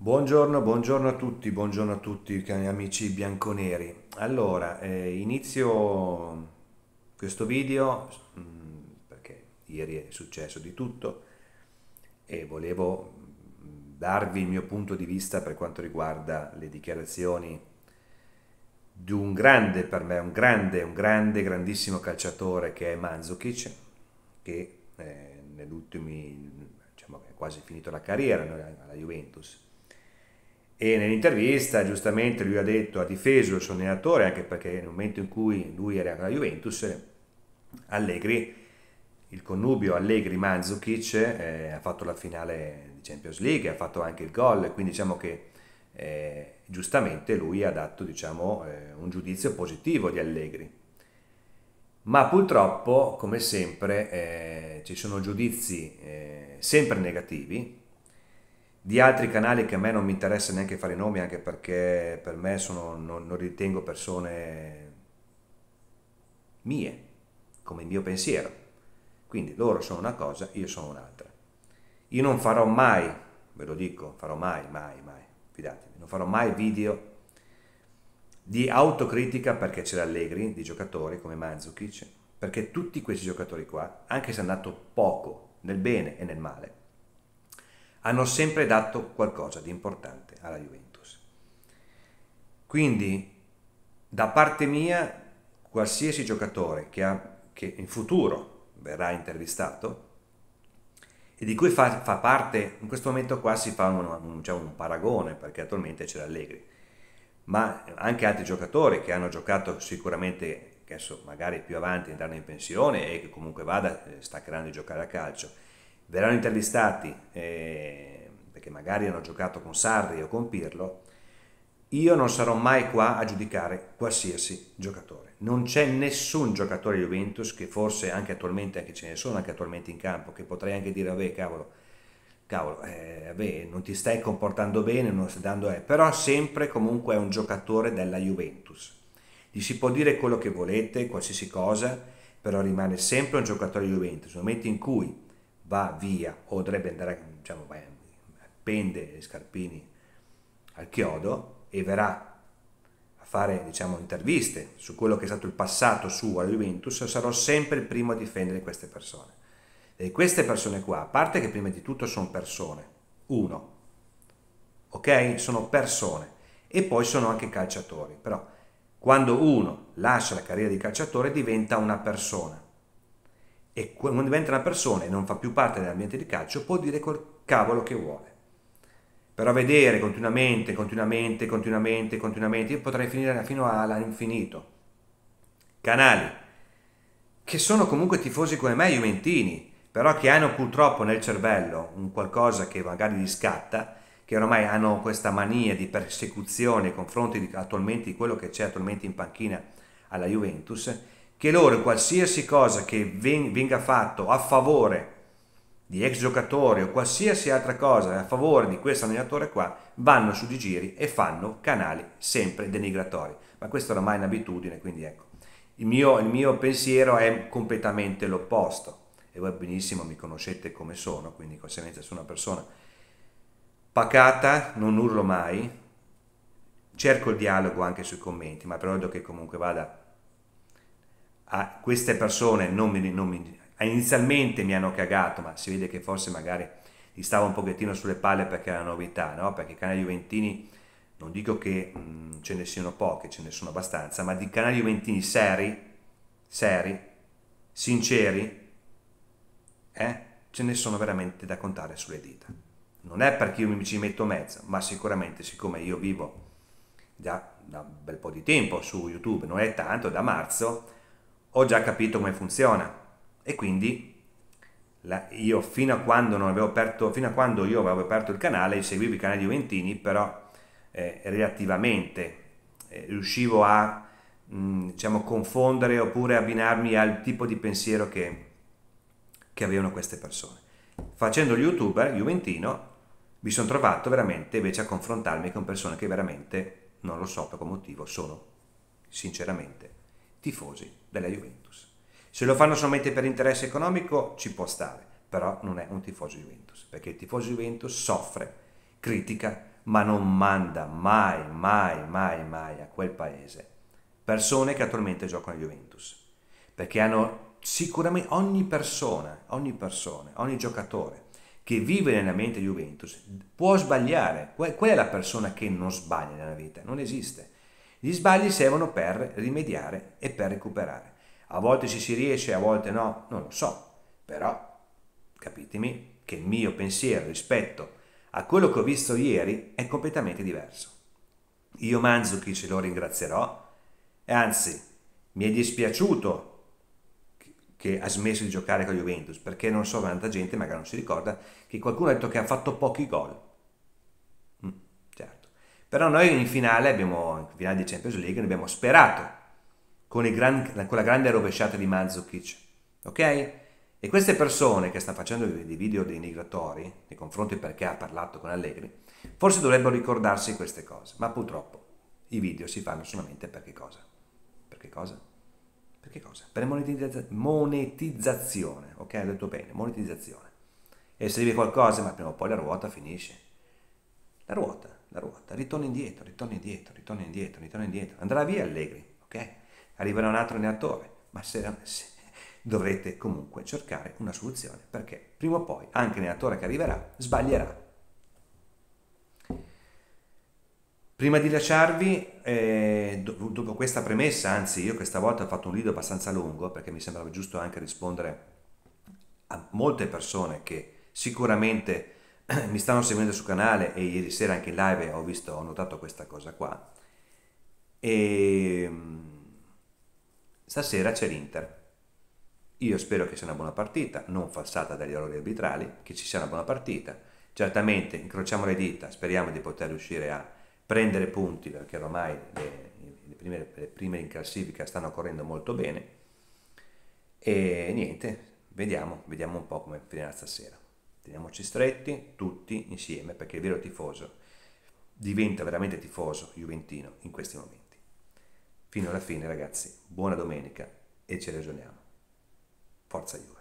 Buongiorno, buongiorno a tutti, buongiorno a tutti cari amici bianconeri. Allora, eh, inizio questo video mm, perché ieri è successo di tutto e volevo mm, darvi il mio punto di vista per quanto riguarda le dichiarazioni di un grande, per me un grande, un grande, grandissimo calciatore che è Manzukic, che eh, nell'ultimo, diciamo è quasi finito la carriera alla Juventus, e nell'intervista giustamente lui ha detto, ha difeso il suo allenatore anche perché nel momento in cui lui era alla Juventus, Allegri, il connubio Allegri-Manzukic eh, ha fatto la finale di Champions League, ha fatto anche il gol, quindi diciamo che eh, giustamente lui ha dato diciamo, eh, un giudizio positivo di Allegri. Ma purtroppo, come sempre, eh, ci sono giudizi eh, sempre negativi di altri canali che a me non mi interessa neanche fare nomi, anche perché per me sono, non, non ritengo persone mie, come il mio pensiero. Quindi loro sono una cosa, io sono un'altra. Io non farò mai, ve lo dico, farò mai, mai, mai, fidatevi, non farò mai video di autocritica perché c'era Allegri, di giocatori come Manzukic, perché tutti questi giocatori qua, anche se è andato poco nel bene e nel male, hanno sempre dato qualcosa di importante alla Juventus. Quindi da parte mia qualsiasi giocatore che, ha, che in futuro verrà intervistato e di cui fa, fa, parte, in questo momento qua si fa un, un, cioè un paragone perché attualmente c'è l'Allegri, ma anche altri giocatori che hanno giocato sicuramente, adesso magari più avanti andranno in pensione e che comunque vada, eh, sta creando di giocare a calcio verranno intervistati eh, perché magari hanno giocato con Sarri o con Pirlo, io non sarò mai qua a giudicare qualsiasi giocatore. Non c'è nessun giocatore Juventus che forse anche attualmente, anche ce ne sono anche attualmente in campo, che potrei anche dire, vabbè cavolo, cavolo, eh, vabbè, non ti stai comportando bene, non stai dando... Eh. Però sempre comunque è un giocatore della Juventus. Gli si può dire quello che volete, qualsiasi cosa, però rimane sempre un giocatore Juventus. Nel momento in cui va via o dovrebbe andare, diciamo, pende gli scarpini al chiodo e verrà a fare diciamo, interviste su quello che è stato il passato suo alla Juventus, sarò sempre il primo a difendere queste persone. E queste persone qua, a parte che prima di tutto sono persone, uno, ok? Sono persone e poi sono anche calciatori, però quando uno lascia la carriera di calciatore diventa una persona e quando diventa una persona e non fa più parte dell'ambiente di calcio può dire quel cavolo che vuole. Però vedere continuamente, continuamente, continuamente, continuamente, io potrei finire fino all'infinito. Canali, che sono comunque tifosi come me, Juventini, però che hanno purtroppo nel cervello un qualcosa che magari gli scatta, che ormai hanno questa mania di persecuzione nei confronti di, attualmente di quello che c'è attualmente in panchina alla Juventus, che loro in qualsiasi cosa che venga fatto a favore di ex giocatori o qualsiasi altra cosa a favore di questo allenatore qua, vanno su di giri e fanno canali sempre denigratori. Ma questa ormai è un'abitudine, quindi ecco. Il mio, il mio pensiero è completamente l'opposto. E voi benissimo mi conoscete come sono, quindi conseguenza sono una persona pacata, non urlo mai, cerco il dialogo anche sui commenti, ma però credo che comunque vada a queste persone non mi, non mi, inizialmente mi hanno cagato, ma si vede che forse magari gli stavo un pochettino sulle palle perché era una novità, no? perché i canali juventini, non dico che mh, ce ne siano pochi, ce ne sono abbastanza, ma di canali juventini seri, seri, sinceri, eh? ce ne sono veramente da contare sulle dita. Non è perché io mi ci metto mezzo, ma sicuramente siccome io vivo da, da un bel po' di tempo su YouTube, non è tanto, da marzo, ho già capito come funziona e quindi la, io fino a, quando non avevo aperto, fino a quando io avevo aperto il canale seguivo i canali di Juventini però eh, relativamente eh, riuscivo a mh, mm, diciamo confondere oppure abbinarmi al tipo di pensiero che, che avevano queste persone facendo il youtuber juventino mi sono trovato veramente invece a confrontarmi con persone che veramente non lo so per quale motivo sono sinceramente tifosi della Juventus. Se lo fanno solamente per interesse economico ci può stare, però non è un tifoso Juventus, perché il tifoso Juventus soffre, critica, ma non manda mai, mai, mai, mai a quel paese persone che attualmente giocano a Juventus, perché hanno sicuramente ogni persona, ogni persona, ogni giocatore che vive nella mente Juventus può sbagliare. Quella è la persona che non sbaglia nella vita, non esiste. Gli sbagli servono per rimediare e per recuperare. A volte ci si riesce, a volte no, non lo so, però capitemi che il mio pensiero rispetto a quello che ho visto ieri è completamente diverso. Io Manzuki ce lo ringrazierò, e anzi mi è dispiaciuto che ha smesso di giocare con Juventus, perché non so tanta gente magari non si ricorda che qualcuno ha detto che ha fatto pochi gol però noi in finale, abbiamo, in finale di Champions League, abbiamo sperato con, gran, con la grande rovesciata di Mazzukic, ok? E queste persone che stanno facendo dei video denigratori nei confronti perché ha parlato con Allegri, forse dovrebbero ricordarsi queste cose, ma purtroppo i video si fanno solamente per che cosa? Perché cosa? Perché cosa? Per monetizza monetizzazione, ok? Ho detto bene, monetizzazione. E serve qualcosa, ma prima o poi la ruota finisce. La ruota la ruota, ritorna indietro, ritorna indietro, ritorna indietro, ritorna indietro, andrà via Allegri, ok? Arriverà un altro allenatore, ma se, se, dovrete comunque cercare una soluzione, perché prima o poi anche l'allenatore che arriverà sbaglierà. Prima di lasciarvi, eh, dopo questa premessa, anzi io questa volta ho fatto un video abbastanza lungo, perché mi sembrava giusto anche rispondere a molte persone che sicuramente mi stanno seguendo sul canale e ieri sera anche in live ho visto, ho notato questa cosa qua. E ehm, stasera c'è l'Inter. Io spero che sia una buona partita, non falsata dagli errori arbitrali, che ci sia una buona partita. Certamente incrociamo le dita, speriamo di poter riuscire a prendere punti perché ormai le, le, prime, le prime in classifica stanno correndo molto bene. E niente, vediamo, vediamo un po' come finirà stasera teniamoci stretti tutti insieme perché il vero tifoso diventa veramente tifoso juventino in questi momenti. Fino alla fine ragazzi, buona domenica e ci ragioniamo. Forza Juve.